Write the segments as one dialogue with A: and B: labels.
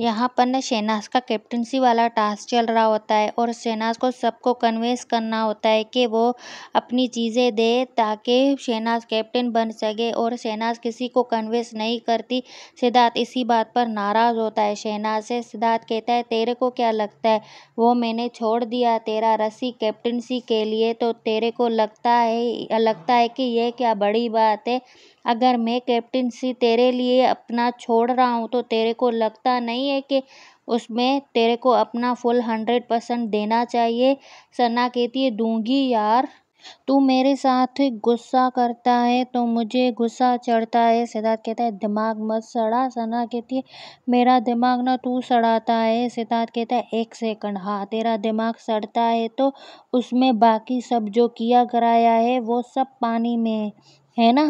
A: यहाँ पर ना शहनाज का कैप्टनसी वाला टास्क चल रहा होता है और शहनाज को सबको कन्वेंस करना होता है कि वो अपनी चीज़ें दे ताकि शहनाज कैप्टन बन सके और शहनाज किसी को कन्वेंस नहीं करती सिद्धार्थ इसी बात पर नाराज़ होता है शहनाज से सिद्धार्थ कहता है तेरे को क्या लगता है वो मैंने छोड़ दिया तेरा रस्सी कैप्टनसी के लिए तो तेरे को लगता है लगता है कि यह क्या बड़ी बात है अगर मैं कैप्टनसी तेरे लिए अपना छोड़ रहा हूँ तो तेरे को लगता नहीं है कि उसमें तेरे को अपना फुल हंड्रेड परसेंट देना चाहिए सना कहती है दूंगी यार तू मेरे साथ गुस्सा करता है तो मुझे गुस्सा चढ़ता है सिद्धार्थ कहता है दिमाग मत सड़ा सना कहती है मेरा दिमाग ना तू सड़ाता है सिद्धार्थ कहता है एक सेकंड हाँ तेरा दिमाग सड़ता है तो उसमें बाकी सब जो किया कराया है वो सब पानी में है है ना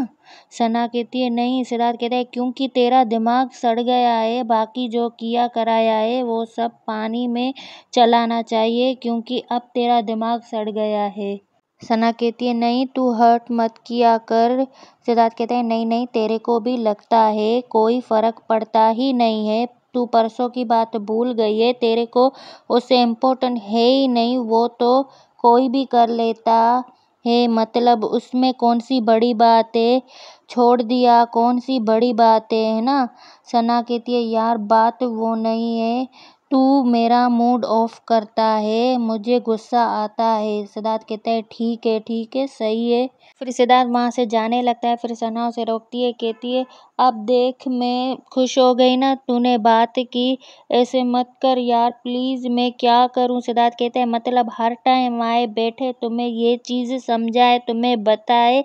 A: सना कहती है नहीं सिद्धार्थ कहता है क्योंकि तेरा दिमाग सड़ गया है बाकी जो किया कराया है वो सब पानी में चलाना चाहिए क्योंकि अब तेरा दिमाग सड़ गया है सना कहती है नहीं तू हर्ट मत किया कर सिद्धार्थ कहता है नहीं नहीं तेरे को भी लगता है कोई फ़र्क पड़ता ही नहीं है तू परसों की बात भूल गई है तेरे को उससे इम्पोर्टेंट है ही नहीं वो तो कोई भी कर लेता है मतलब उसमें कौन सी बड़ी बात है छोड़ दिया कौन सी बड़ी बात है है ना सना कहती है यार बात वो नहीं है टू मेरा मूड ऑफ़ करता है मुझे गुस्सा आता है सिद्धार्थ कहता है ठीक है ठीक है सही है फिर सिद्धार्थ वहाँ से जाने लगता है फिर सना उसे रोकती है कहती है अब देख मैं खुश हो गई ना तूने बात की ऐसे मत कर यार प्लीज़ मैं क्या करूँ सिद्धार्थ कहता है मतलब हर टाइम आए बैठे तुम्हें ये चीज़ समझाए तुम्हें बताए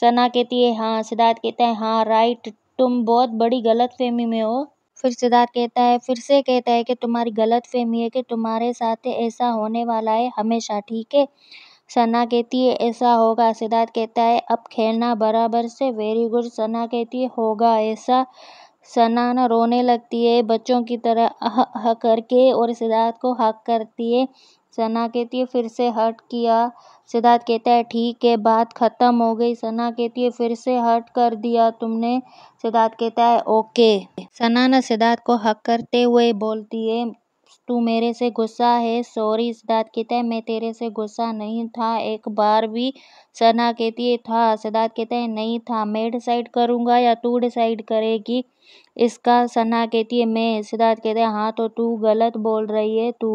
A: सना कहती है हाँ सिद्धार्थ कहता है हाँ राइट तुम बहुत बड़ी गलत फहमी में हो फिर सिद्धार्थ कहता है फिर से कहता है कि तुम्हारी गलत फहमी है कि तुम्हारे साथ ऐसा होने वाला है हमेशा ठीक है सना कहती है ऐसा होगा सिद्धार्थ कहता है अब खेलना बराबर से वेरी गुड सना कहती है होगा ऐसा सनाना रोने लगती है बच्चों की तरह अह अह करके और सिद्धार्थ को हक करती है सना कहती है फिर से हट किया सिद्धार्थ कहता है ठीक है बात ख़त्म हो गई सना कहती है फिर से हट कर दिया तुमने सिद्धार्थ कहता है ओके सना ना सिद्धार्थ को हक करते हुए बोलती है तू मेरे से गुस्सा है सॉरी इस बात की तय मैं तेरे से गुस्सा नहीं था एक बार भी सना कहती है था सिद्धार्थ कहता है नहीं था मैं डिसाइड करूँगा या तू डिसाइड करेगी इसका सना कहती है मैं सिद्धार्थ कहते हैं हाँ तो तू गलत बोल रही है तू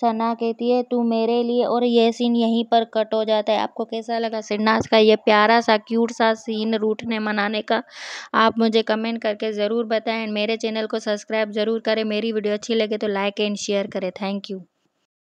A: सना कहती है तू मेरे लिए और ये सीन यहीं पर कट हो जाता है आपको कैसा लगा सिन्नास का ये प्यारा सा क्यूट सा सीन रूठने मनाने का आप मुझे कमेंट करके ज़रूर बताएं मेरे चैनल को सब्सक्राइब ज़रूर करें मेरी वीडियो अच्छी लगे तो लाइक एंड शेयर करें थैंक यू